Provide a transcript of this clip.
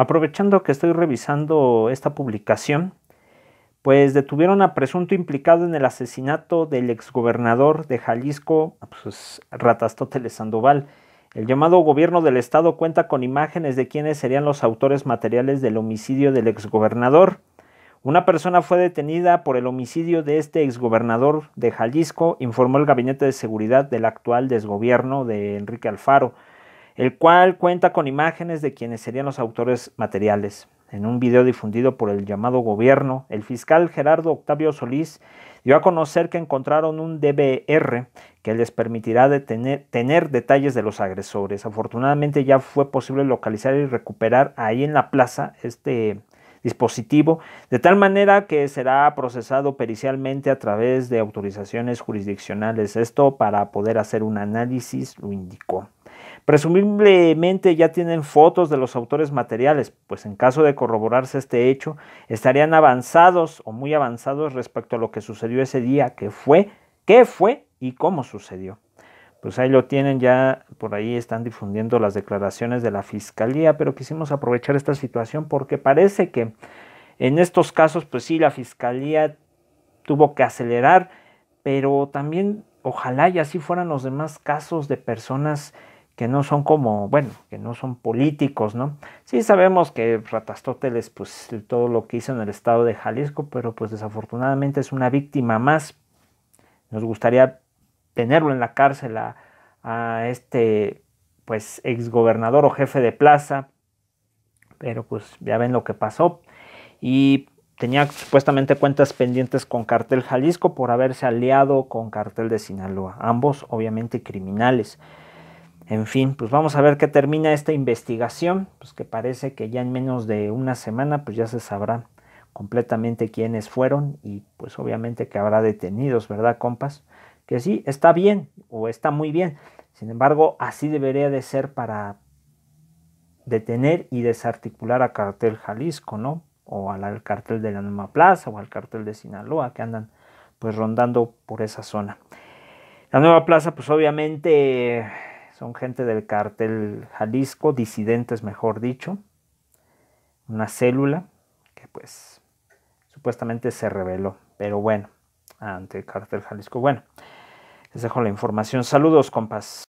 Aprovechando que estoy revisando esta publicación, pues detuvieron a presunto implicado en el asesinato del exgobernador de Jalisco, pues, Ratastóteles Sandoval. El llamado gobierno del estado cuenta con imágenes de quienes serían los autores materiales del homicidio del exgobernador. Una persona fue detenida por el homicidio de este exgobernador de Jalisco, informó el Gabinete de Seguridad del actual desgobierno de Enrique Alfaro el cual cuenta con imágenes de quienes serían los autores materiales. En un video difundido por el llamado gobierno, el fiscal Gerardo Octavio Solís dio a conocer que encontraron un DBR que les permitirá detener, tener detalles de los agresores. Afortunadamente ya fue posible localizar y recuperar ahí en la plaza este dispositivo, de tal manera que será procesado pericialmente a través de autorizaciones jurisdiccionales. Esto para poder hacer un análisis, lo indicó. Presumiblemente ya tienen fotos de los autores materiales, pues en caso de corroborarse este hecho, estarían avanzados o muy avanzados respecto a lo que sucedió ese día, qué fue, qué fue y cómo sucedió. Pues ahí lo tienen, ya por ahí están difundiendo las declaraciones de la Fiscalía, pero quisimos aprovechar esta situación porque parece que en estos casos, pues sí, la Fiscalía tuvo que acelerar, pero también ojalá y así fueran los demás casos de personas que no son como, bueno, que no son políticos, ¿no? Sí sabemos que Ratastóteles, pues todo lo que hizo en el estado de Jalisco, pero pues desafortunadamente es una víctima más. Nos gustaría tenerlo en la cárcel a, a este, pues, exgobernador o jefe de plaza, pero pues ya ven lo que pasó. Y tenía supuestamente cuentas pendientes con Cartel Jalisco por haberse aliado con Cartel de Sinaloa, ambos obviamente criminales. En fin, pues vamos a ver qué termina esta investigación, pues que parece que ya en menos de una semana pues ya se sabrá completamente quiénes fueron y pues obviamente que habrá detenidos, ¿verdad, compas? Que sí, está bien o está muy bien. Sin embargo, así debería de ser para detener y desarticular a Cartel Jalisco, ¿no? O al, cartel de la Nueva Plaza o al cartel de Sinaloa que andan pues rondando por esa zona. La nueva plaza, pues obviamente son gente del cartel Jalisco, disidentes mejor dicho, una célula que pues supuestamente se reveló, pero bueno, ante el cartel Jalisco. Bueno, les dejo la información. Saludos, compas.